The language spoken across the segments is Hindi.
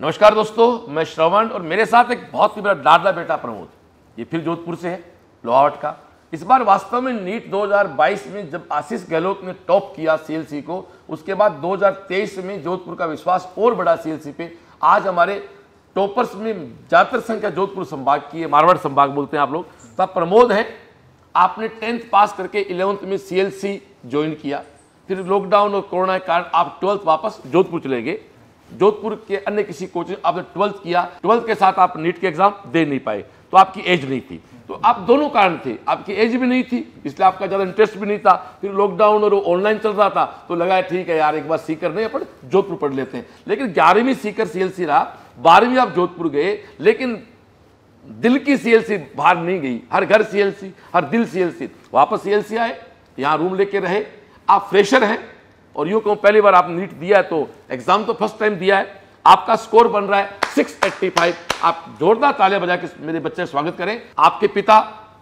नमस्कार दोस्तों मैं श्रवण और मेरे साथ एक बहुत ही बड़ा दादा बेटा प्रमोद ये फिर जोधपुर से है लोहावट का इस बार वास्तव में नीट 2022 में जब आशीष गहलोत ने टॉप किया सीएलसी को उसके बाद 2023 में जोधपुर का विश्वास और बड़ा सीएलसी पे आज हमारे टॉपर्स में ज़्यादातर संख्या जोधपुर संभाग की है मारवाड़ संभाग बोलते हैं आप लोग तब तो प्रमोद हैं आपने टेंथ पास करके इलेवंथ में सीएलसी ज्वाइन किया फिर लॉकडाउन और कोरोना के कारण आप ट्वेल्थ वापस जोधपुर चले गए जोधपुर के अन्य किसी कोचिंग आपने ट्वेल्थ किया ट्वेल्थ के साथ आप नीट के एग्जाम दे नहीं पाए तो आपकी एज नहीं थी तो आप दोनों कारण थे आपकी एज भी नहीं थी इसलिए आपका ज़्यादा इंटरेस्ट भी नहीं था फिर लॉकडाउन और ऑनलाइन चल रहा था तो लगा ठीक है यार एक बार सीकर नहीं अपन जोधपुर पढ़ लेते हैं लेकिन ग्यारहवीं सीकर सी रहा बारहवीं आप जोधपुर गए लेकिन दिल की सीएलसी बाहर नहीं गई हर घर सीएलसी हर दिल सीएलसी वापस सीएलसी आए यहाँ रूम लेके रहे आप फ्रेशर हैं और यूँ कहूँ पहली बार आप नीट दिया है तो एग्जाम तो फर्स्ट टाइम दिया है आपका स्कोर बन रहा है 685 आप जोरदार ताले बजा के मेरे बच्चे स्वागत करें आपके पिता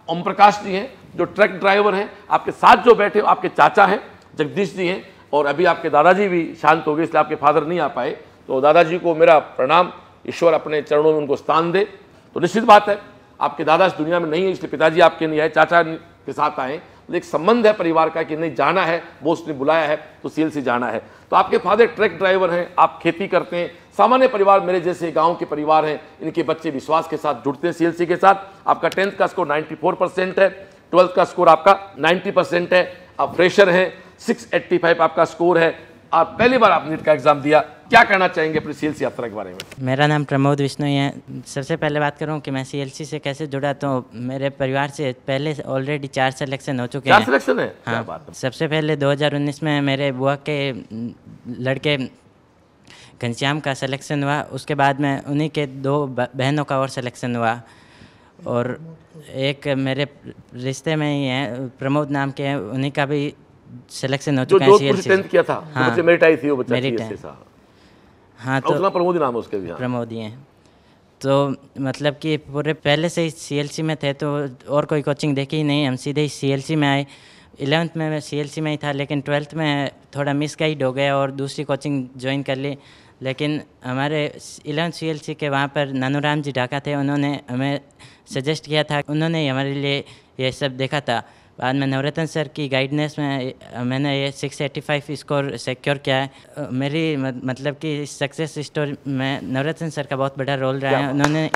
ओम प्रकाश जी हैं जो ट्रक ड्राइवर हैं आपके साथ जो बैठे हो आपके चाचा हैं जगदीश जी हैं और अभी आपके दादाजी भी शांत हो गए इसलिए आपके फादर नहीं आ पाए तो दादाजी को मेरा प्रणाम ईश्वर अपने चरणों में उनको स्थान दे तो निश्चित बात है आपके दादा इस दुनिया में नहीं है इसलिए पिताजी आपके नहीं आए चाचा के साथ आए मतलब एक संबंध है परिवार का कि नहीं जाना है बॉस ने बुलाया है तो सील से जाना है तो आपके फादर ट्रक ड्राइवर हैं आप खेती करते हैं सामान्य परिवार मेरे जैसे गांव के परिवार हैं इनके बच्चे विश्वास के साथ जुड़ते हैं सी के साथ आपका टेंथ का स्कोर नाइन्टी परसेंट है ट्वेल्थ का स्कोर आपका नाइन्टी परसेंट है आप फ्रेशर हैं सिक्स आपका स्कोर है आप पहली बार आप नीट का एग्जाम दिया क्या कहना चाहेंगे अपनी सेल्स यात्रा के बारे में मेरा नाम प्रमोद विष्णु है सबसे पहले बात करूं कि मैं सीएलसी से कैसे जुड़ा तो मेरे परिवार से पहले ऑलरेडी चार सिलेक्शन हो चुके हैं चार सिलेक्शन है हाँ बात सबसे पहले 2019 में मेरे बुआ के लड़के घनश्याम का सिलेक्शन हुआ उसके बाद में उन्हीं के दो बहनों का और सिलेक्शन हुआ और एक मेरे रिश्ते में ही है प्रमोद नाम के हैं उन्हीं का भी सिलेक्शन हो चुका है सीएलसी किया था हाँ, मेरी टाइम थी वो बच्चा मेरी टाइम हाँ तो प्रमोदी नाम है उसके भी हाँ। प्रमोदी हैं तो मतलब कि पूरे पहले से ही सी में थे तो और कोई कोचिंग देखी ही नहीं हम सीधे ही सी में आए इलेवंथ में मैं सी में ही था लेकिन ट्वेल्थ में थोड़ा मिस गाइड हो गया और दूसरी कोचिंग ज्वाइन कर ली लेकिन हमारे इलेवंथ सी एल सी के वहाँ पर नानूराम जी ढाका थे उन्होंने हमें सजेस्ट किया था उन्होंने हमारे लिए ये सब देखा था बाद में नवरत्न सर की गाइडनेस में मैंने ये 685 स्कोर सिक्योर किया है मेरी मतलब कि सक्सेस स्टोरी में नवरत्न सर का बहुत बड़ा रोल रहा है उन्होंने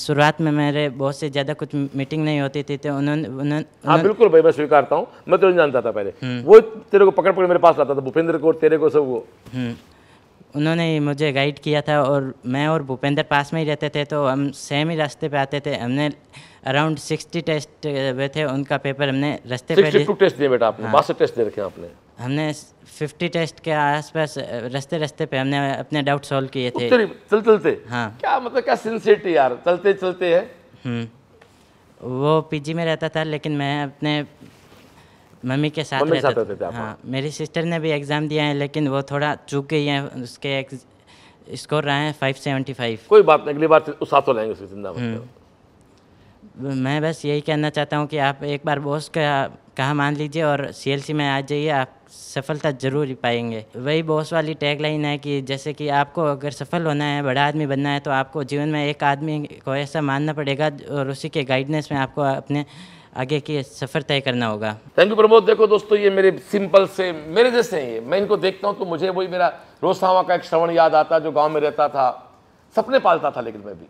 शुरुआत में मेरे बहुत से ज़्यादा कुछ मीटिंग नहीं होती थी तो उन्होंने उन्होंने हाँ बिल्कुल भाई मैं स्वीकारता हूँ मैं तो नहीं जानता था पहले हम्म। वो तेरे को पकड़ पकड़ मेरे पास लाता था भूपेंद्र को तेरे को सब वो हम्म। उन्होंने मुझे गाइड किया था और मैं और भूपेंद्र पास में ही रहते थे तो हम सेम ही रास्ते पे आते थे हमने अराउंड सिक्सटी टेस्ट हुए थे उनका पेपर हमने रास्ते पे टेस्ट दिए बेटा आपने हाँ। टेस्ट दे रखे आपने हमने फिफ्टी टेस्ट के आसपास uh, रास्ते रास्ते पे हमने अपने डाउट सॉल्व किए थे चल चलते हाँ क्या मतलब क्या सिंसियरिटी यार चलते चलते है हम्म। वो पीजी में रहता था लेकिन मैं अपने मम्मी के साथ रहते, थे, हाँ मेरी सिस्टर ने भी एग्ज़ाम दिया है लेकिन वो थोड़ा चूक गई है उसके स्कोर रहे हैं फाइव सेवेंटी फाइव कोई बात नहीं अगली बार साथ हो लेंगे जिंदा हम्म। मैं बस यही कहना चाहता हूँ कि आप एक बार बॉस का कहा मान लीजिए और सीएलसी में आ जाइए आप सफलता जरूर पाएंगे वही बॉस वाली टैग लाइन है कि जैसे कि आपको अगर सफल होना है बड़ा आदमी बनना है तो आपको जीवन में एक आदमी को ऐसा मानना पड़ेगा और उसी के गाइडनेस में आपको अपने आगे की सफ़र तय करना होगा थैंक यू प्रमोद देखो दोस्तों ये मेरे सिंपल से मेरे जैसे हैं मैं इनको देखता हूँ तो मुझे वही मेरा रोसावा का एक श्रवण याद आता जो गाँव में रहता था सपने पालता था लेकिन मैं भी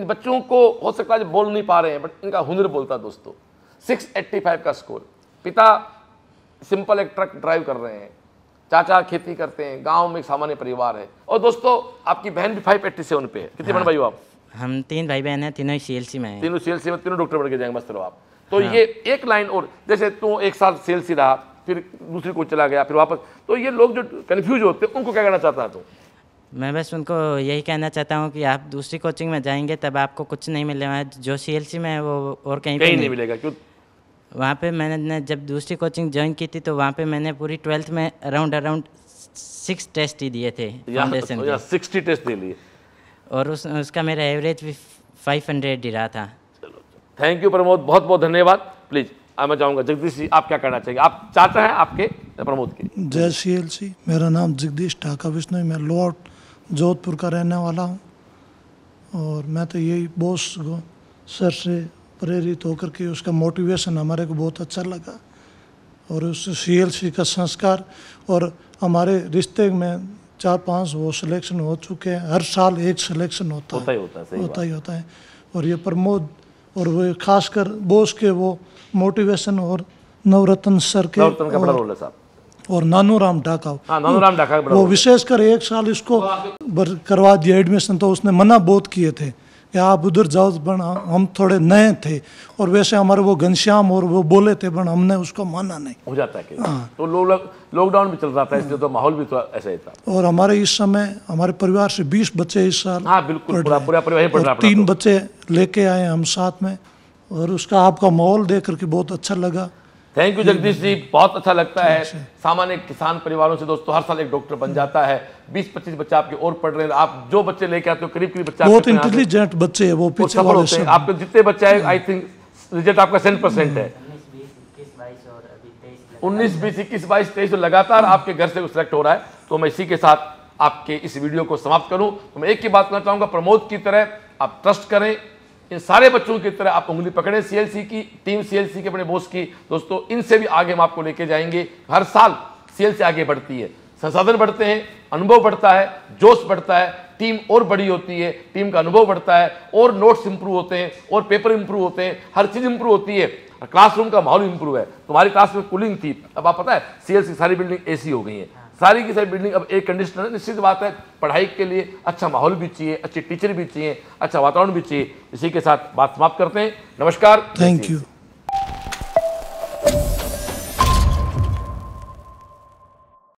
इन बच्चों को हो सकता है बोल नहीं पा रहे हैं बट इनका हुनर बोलता दोस्तों सिक्स का स्कोर पिता सिंपल एक ट्रक ड्राइव कर रहे हैं चाचा खेती करते हैं गांव में एक सामान्य परिवार है और दोस्तों आपकी बहन भी सेवन पे है कितने हाँ। बन भाई आप हम तीन भाई बहन हैं तीनों सी एल सी में तीनों सी एल सी में तीनों डॉक्टर बन के जाएंगे मस्त रहो आप तो हाँ। ये एक लाइन और जैसे तू एक साल सेल सी रहा फिर दूसरी कोच चला गया फिर वापस तो ये लोग जो कन्फ्यूज होते हैं उनको क्या कहना चाहता है तू मैं बस उनको यही कहना चाहता हूँ कि आप दूसरी कोचिंग में जाएंगे तब आपको कुछ नहीं मिलेगा जो सी में है वो और कहीं कहीं नहीं मिलेगा क्यों वहाँ पे मैंने जब दूसरी कोचिंग ज्वाइन की थी तो वहाँ पे मैंने पूरी ट्वेल्थ में अराउंड अराउंड सिक्स टेस्ट ही दिए थे फाउंडेशन सिक्सटी टेस्ट दे लिए और उस उसका मेरा एवरेज भी फाइव हंड्रेड ही रहा था चलो थैंक यू प्रमोद बहुत बहुत धन्यवाद प्लीज़ मैं चाहूँगा जगदीश जी आप क्या कहना चाहिए आप चाहते हैं आपके प्रमोद के जय सी एल सी मेरा नाम जगदीश ठाका विष्णु मैं लोअट जोधपुर का रहने वाला हूँ और मैं तो यही बोस सर से प्रेरित होकर के उसका मोटिवेशन हमारे को बहुत अच्छा लगा और उस सी एल सी का संस्कार और हमारे रिश्ते में चार पांच वो सिलेक्शन हो चुके हैं हर साल एक सिलेक्शन होता, होता है होता, है, होता ही होता है और ये प्रमोद और वो खासकर बोस के वो मोटिवेशन और नवरत्न सर के और, और नानू राम ढाका हाँ, वो विशेषकर एक साल इसको हाँ, करवा दिया एडमिशन तो उसने मना बहुत किए थे कि आप उधर जाओ तो बन हम थोड़े नए थे और वैसे हमारे वो घनश्याम और वो बोले थे बन हमने उसको माना नहीं हो जाता है हाँ तो लॉकडाउन भी चल रहा था इसलिए तो माहौल भी थोड़ा ऐसा ही था और हमारे इस समय हमारे परिवार से बीस बच्चे इस साल हाँ बिल्कुल पूरा पूरा परिवार ही पढ़ रहा तीन तो। बच्चे लेके आए हम साथ में और उसका आपका माहौल देख करके बहुत अच्छा लगा थैंक यू जगदीश जी बहुत अच्छा लगता है अच्छा। सामान्य किसान परिवारों से दोस्तों हर साल एक डॉक्टर बन जाता है 20-25 बच्चे आपके और पढ़ रहे हैं आप जो बच्चे लेके आते हो करीब करीब बच्चे बहुत इंटेलिजेंट बच्चे हैं वो पीछे वाले होते हैं आपके जितने बच्चे हैं आई थिंक रिजल्ट आपका सेवन परसेंट है उन्नीस बीस इक्कीस बाईस तेईस तो लगातार आपके घर से सिलेक्ट हो रहा है तो मैं इसी के साथ आपके इस वीडियो को समाप्त करूं तो मैं एक ही बात करना चाहूंगा प्रमोद की तरह आप ट्रस्ट करें इन सारे बच्चों की तरह आप उंगली पकड़ें सीएलसी की टीम सीएलसी के अपने बोस की दोस्तों इनसे भी आगे हम आपको लेके जाएंगे हर साल सीएलसी आगे बढ़ती है संसाधन बढ़ते हैं अनुभव बढ़ता है जोश बढ़ता है टीम और बड़ी होती है टीम का अनुभव बढ़ता है और नोट्स इंप्रूव होते हैं और पेपर इंप्रूव होते हैं हर चीज़ इंप्रूव होती है क्लासरूम का माहौल इंप्रूव है तुम्हारी क्लास में कूलिंग थी अब आप पता है सीएलसी सारी बिल्डिंग एसी हो गई है सारी की सारी बिल्डिंग अब एयर कंडीशनर है निश्चित बात है पढ़ाई के लिए अच्छा माहौल भी चाहिए अच्छे टीचर भी चाहिए अच्छा वातावरण भी चाहिए इसी के साथ बात समाप्त करते हैं नमस्कार थैंक यू